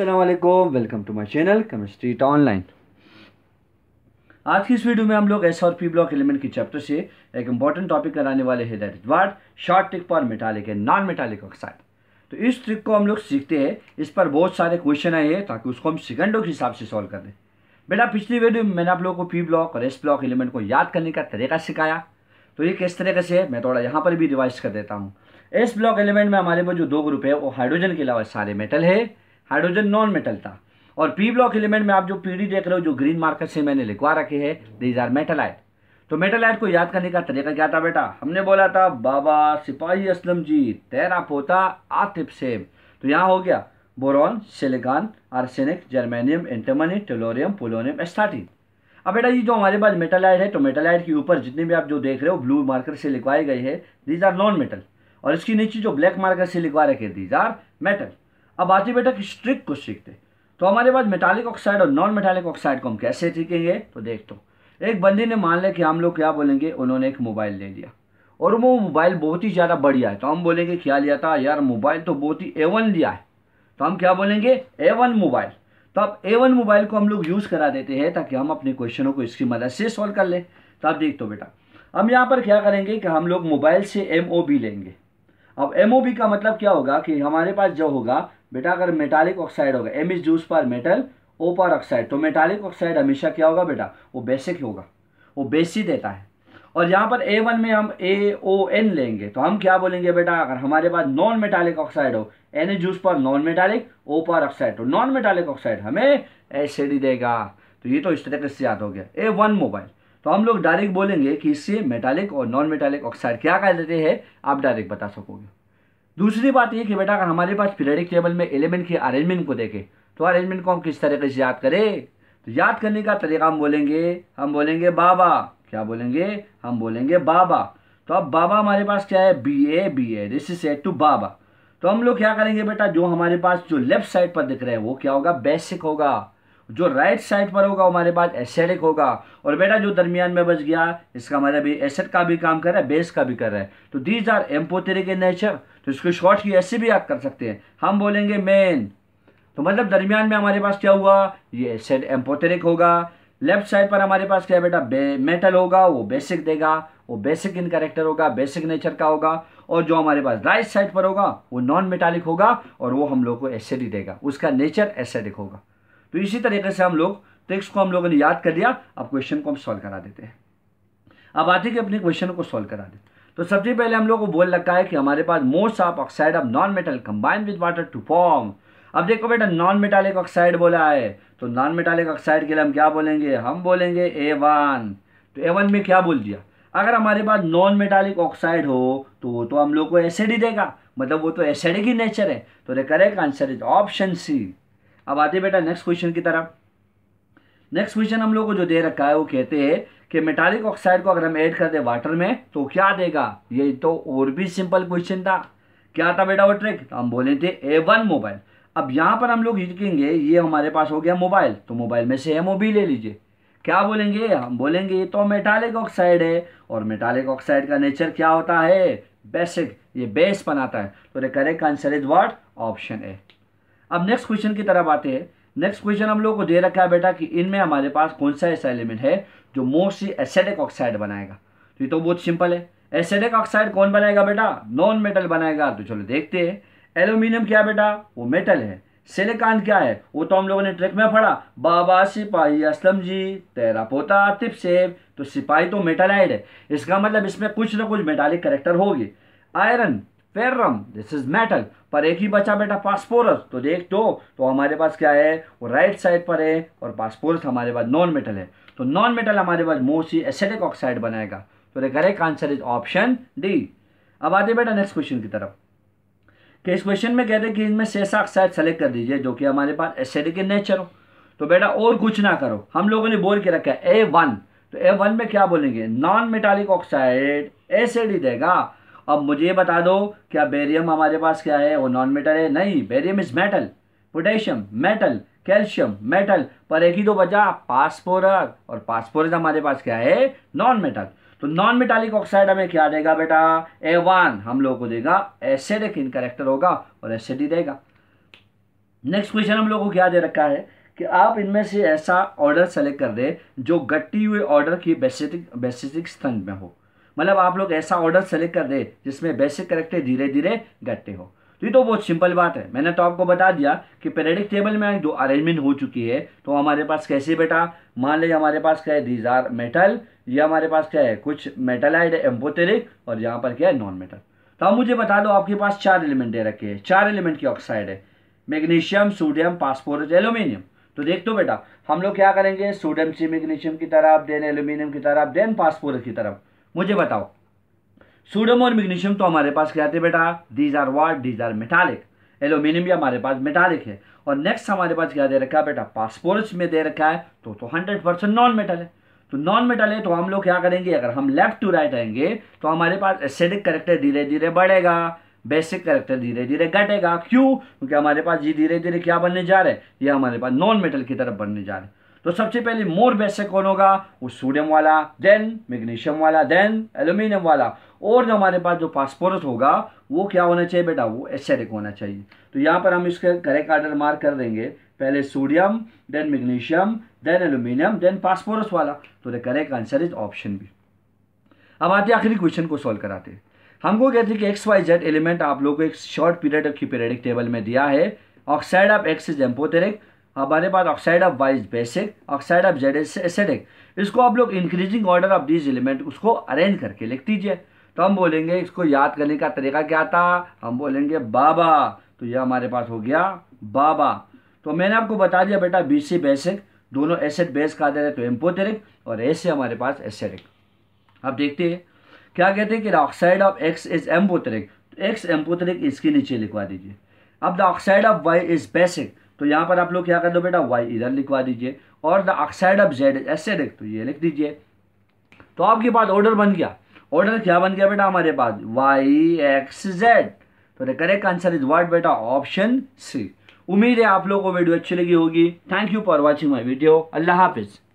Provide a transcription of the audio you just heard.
Aslam welcome to my channel chemistry टा online आज की इस वीडियो में हम लोग एस और पी ब्लॉक एलिमेंट के चैप्टर से एक इंपॉर्टेंट टॉपिक कराने वाले हैं that is what short trick for metallic and non metallic oxide तो इस ट्रिक को हम लोग सीखते हैं इस पर बहुत सारे क्वेश्चन आए हैं ताकि उसको हम सेकंडों के हिसाब से सॉल्व कर दें बेटा पिछली वीडियो में मैंने आप लोगों को पी ब्लॉक और एस ब्लॉक एलिमेंट को याद करने का तरीका सिखाया तो ये किस तरीके से मैं थोड़ा यहाँ पर भी रिवाइज कर देता हूँ एस ब्लॉक एलिमेंट में हमारे पास जो दो ग्रुप है वो हाइड्रोजन के अलावा सारे मेटल है हाइड्रोजन नॉन मेटल था और पी ब्लॉक एलिमेंट में आप जो पी डी देख रहे हो जो ग्रीन मार्कर से मैंने लिखवा रखे है दीज आर मेटलाइट तो मेटलाइट को याद करने का तरीका क्या था बेटा हमने बोला था बाबा सिपाही असलम जी तेरा पोता आतिफ से तो यहाँ हो गया boron silicon arsenic germanium antimony tellurium polonium astatine अब बेटा ये जो हमारे पास मेटालाइट है तो मेटालाइट के ऊपर जितने भी आप जो देख रहे हो ब्लू मार्कर से लिखवाए गए हैं दीज आर नॉन मेटल और इसके नीचे जो ब्लैक मार्कर से लिखवा रखे दीज आर मेटल अब आती बेटा कि स्ट्रिक को सीखते तो हमारे पास मेटालिक ऑक्साइड और नॉन मेटालिक ऑक्साइड को हम कैसे सीखेंगे तो देख दो एक बंदे ने मान लिया कि हम लोग क्या बोलेंगे उन्होंने एक मोबाइल ले लिया और वो मोबाइल बहुत ही ज़्यादा बढ़िया है तो हम बोलेंगे क्या लिया था यार मोबाइल तो बहुत ही एवन लिया है तो हम क्या बोलेंगे ए वन मोबाइल तो अब ए वन मोबाइल को हम लोग यूज़ करा देते हैं ताकि हम अपने क्वेश्चनों को इसकी मदद से सॉल्व कर लें तो आप देख दो बेटा हम यहाँ पर क्या करेंगे कि हम लोग मोबाइल से एम ओ बी लेंगे अब एम ओ बी का मतलब क्या होगा कि हमारे पास जो होगा बेटा अगर मेटालिक ऑक्साइड होगा एम इज जूस पर मेटल ओ पर ऑक्साइड तो मेटालिक ऑक्साइड हमेशा क्या होगा बेटा वो बेसिक होगा वो बेसी देता है और यहाँ पर ए वन में हम ए ओ एन लेंगे तो हम क्या बोलेंगे बेटा अगर हमारे पास नॉन मेटालिक ऑक्साइड हो एन जूस पर नॉन मेटालिक ओ पर ऑक्साइड तो नॉन मेटालिक ऑक्साइड हमें एसिडी देगा तो ये तो इस तरीके से याद हो गया ए वन मोबाइल तो हम लोग डायरेक्ट बोलेंगे कि इससे मेटालिक और नॉन मेटालिक ऑक्साइड क्या कह देते हैं आप डायरेक्ट बता सकोगे दूसरी बात ये कि बेटा अगर हमारे पास पीरियडिक टेबल में एलिमेंट के अरेंजमेंट को देखें तो अरेंजमेंट को हम किस तरीके से याद करें तो याद करने का तरीका हम बोलेंगे हम बोलेंगे बाबा क्या बोलेंगे हम बोलेंगे बाबा तो अब बाबा हमारे पास क्या है B A B A this is set two बाबा तो हम लोग क्या करेंगे बेटा जो हमारे पास जो लेफ्ट साइड पर दिख रहे हैं वो क्या होगा बेसिक होगा जो राइट साइड पर होगा हमारे पास एसेडिक होगा और बेटा जो दरमियान में बच गया इसका हमारा भी एसेड का भी काम कर रहा है बेस का भी कर रहा है तो these are amphoteric in nature तो इसको शॉर्ट की ऐसे भी याद कर सकते हैं हम बोलेंगे मेन तो मतलब दरमियान में हमारे पास क्या हुआ ये सेट एम्पोटेरिक होगा लेफ्ट साइड पर हमारे पास क्या है बेटा मेटल होगा वो बेसिक देगा वो बेसिक इन करेक्टर होगा बेसिक नेचर का होगा और जो हमारे पास राइट साइड पर होगा वो नॉन मेटालिक होगा और वो हम लोग को एसिडिक देगा उसका नेचर एसिडिक होगा तो इसी तरीके से हम लोग ट्रिक्स को हम लोगों ने याद कर लिया अब क्वेश्चन को हम सॉल्व करा देते हैं अब आते कि अपने क्वेश्चन को सॉल्व करा देते तो सबसे पहले हम लोग को बोल रखा है कि हमारे पास most of oxide of non metal combine with water to form अब देखो बेटा नॉन मेटालिक ऑक्साइड बोला है तो नॉन मेटालिक ऑक्साइड के लिए हम क्या बोलेंगे हम बोलेंगे ए वन तो ए वन में क्या बोल दिया अगर हमारे पास नॉन मेटालिक ऑक्साइड हो तो वो तो हम लोग को एसिड ही देगा मतलब वो तो एसिड की नेचर है तो the correct answer is option C अब आते बेटा नेक्स्ट क्वेश्चन की तरफ नेक्स्ट क्वेश्चन हम लोग को जो दे रखा है वो कहते हैं कि मेटालिक ऑक्साइड को अगर हम ऐड कर दें वाटर में तो क्या देगा ये तो और भी सिंपल क्वेश्चन था क्या था बेटा वो ट्रिक तो हम बोले थे ए वन मोबाइल अब यहाँ पर हम लोग लिखेंगे ये हमारे पास हो गया मोबाइल तो मोबाइल में से एम ले लीजिए क्या बोलेंगे हम बोलेंगे ये तो मेटालिक ऑक्साइड है और मेटालिक ऑक्साइड का नेचर क्या होता है बेसिक ये बेस बनाता है तो correct answer is what option A अब नेक्स्ट क्वेश्चन की तरफ आते हैं नेक्स्ट क्वेश्चन हम लोग को दे रखा है बेटा कि इनमें हमारे पास कौन सा ऐसा एलिमेंट है जो मोस्टली एसिडिक ऑक्साइड बनाएगा तो ये तो बहुत सिंपल है एसिडिक ऑक्साइड कौन बनाएगा बेटा नॉन मेटल बनाएगा तो चलो देखते हैं एल्यूमिनियम क्या बेटा वो मेटल है सिलिकॉन क्या है वो तो हम लोगों ने ट्रिक में पढ़ा बाबा सिपाही असलम जी तेरा पोता आतिफ सेब तो सिपाही तो मेटालाइड है इसका मतलब इसमें कुछ ना कुछ मेटालिक करेक्टर होगी iron ferrum this is metal पर एक ही बचा बेटा पासपोरस तो देख दो तो, तो, हमारे पास क्या है वो राइट साइड पर है और पासपोरस हमारे पास नॉन मेटल है तो नॉन मेटल हमारे पास मोस्टली एसिडिक ऑक्साइड बनाएगा तो देखा correct answer is option D अब आते बेटा नेक्स्ट क्वेश्चन की तरफ कि इस क्वेश्चन में कहते हैं कि इसमें सेसा ऑक्साइड सेलेक्ट कर दीजिए जो कि हमारे पास एसिडिक नेचर हो तो बेटा और कुछ ना करो हम लोगों ने बोल के रखा है ए वन तो ए वन में क्या बोलेंगे नॉन मेटालिक ऑक्साइड एसिड ही देगा अब मुझे बता दो क्या बेरियम हमारे पास क्या है वो नॉन मेटल है नहीं barium is metal potassium metal calcium metal पर एक ही तो बचा पासपोरस और पासपोरस हमारे पास क्या है नॉन मेटल तो नॉन मेटालिक ऑक्साइड हमें क्या देगा बेटा ए वन हम लोग को देगा इन इनकरेक्टर होगा और एसिड ही देगा नेक्स्ट क्वेश्चन हम लोग को क्या दे रखा है कि आप इनमें से ऐसा ऑर्डर सेलेक्ट कर दे जो गट्टी हुए ऑर्डर की बेसिटिक बेसिटिक स्तंभ में हो मतलब आप लोग ऐसा ऑर्डर सेलेक्ट कर दे जिसमें बेसिक करेक्टर धीरे धीरे घटते हो तो ये तो बहुत सिंपल बात है मैंने तो आपको बता दिया कि पेरेडिक टेबल में जो अरेंजमेंट हो चुकी है तो हमारे पास कैसे बेटा मान लीजिए हमारे पास क्या है दीज आर मेटल ये हमारे पास क्या है कुछ मेटलाइड एम्पोटेरिक और यहाँ पर क्या है नॉन मेटल तो आप मुझे बता दो आपके पास चार एलिमेंट दे रखे हैं चार एलिमेंट की ऑक्साइड है मैग्नीशियम सोडियम पासपोरस एल्यूमिनियम तो देख दो तो बेटा हम लोग क्या करेंगे सोडियम से मैग्नीशियम की तरफ देन एल्यूमिनियम की तरफ देन पासपोरस की तरफ मुझे बताओ सोडियम और मैग्नीशियम तो हमारे पास क्या थे बेटा these are what these are metallic aluminium भी हमारे पास मेटालिक है और नेक्स्ट हमारे पास क्या दे रखा है बेटा पासपोर्ट्स में दे रखा है तो तो हंड्रेड परसेंट नॉन मेटल है तो नॉन मेटल है तो हम लोग क्या करेंगे अगर हम लेफ्ट टू राइट आएंगे तो हमारे पास एसिडिक करेक्टर धीरे धीरे बढ़ेगा बेसिक करेक्टर धीरे धीरे घटेगा क्यों क्योंकि हमारे पास ये धीरे धीरे क्या बनने जा रहे हैं ये हमारे पास नॉन मेटल की तरफ बनने जा रहे हैं तो सबसे पहले मोर बेस्ट कौन होगा वो सोडियम वाला देन मैग्नीशियम वाला देन एल्यूमिनियम वाला और जो हमारे पास जो फास्फोरस होगा वो क्या होना चाहिए बेटा वो एसेडिक होना चाहिए तो यहाँ पर हम इसके करेक्ट आर्डर मार्क कर देंगे पहले sodium then magnesium then aluminium then phosphorus वाला तो the correct answer is option B अब आते आखिरी क्वेश्चन को सॉल्व कराते हैं हमको कहते हैं कि एक्स वाई जेड एलिमेंट आप लोगों को एक शॉर्ट पीरियड की पीरियडिक टेबल में दिया है oxide of X is amphoteric हमारे पास oxide of Y is basic oxide of Z acidic इसको आप लोग increasing order of these element उसको अरेंज करके लिख दीजिए तो हम बोलेंगे इसको याद करने का तरीका क्या था हम बोलेंगे बाबा तो यह हमारे पास हो गया बाबा तो मैंने आपको बता दिया बेटा बी सी बेसिक दोनों एसिड बेस का दे रहे तो एम्पोथेरिक और ऐसे हमारे पास एसिडिक आप देखते हैं क्या कहते हैं कि oxide of X is amphoteric X amphoteric इसके नीचे लिखवा दीजिए अब the oxide of Y is basic तो यहाँ पर आप लोग क्या कर दो बेटा वाई इधर लिखवा दीजिए और द ऑक्साइड ऑफ जेड ऐसे देख तो ये लिख दीजिए तो आपके पास ऑर्डर बन गया ऑर्डर क्या बन गया बेटा हमारे पास वाई एक्स जेड तो the correct answer is what बेटा ऑप्शन सी उम्मीद है आप लोगों को वीडियो अच्छी लगी होगी thank you for watching my video अल्लाह हाफिज़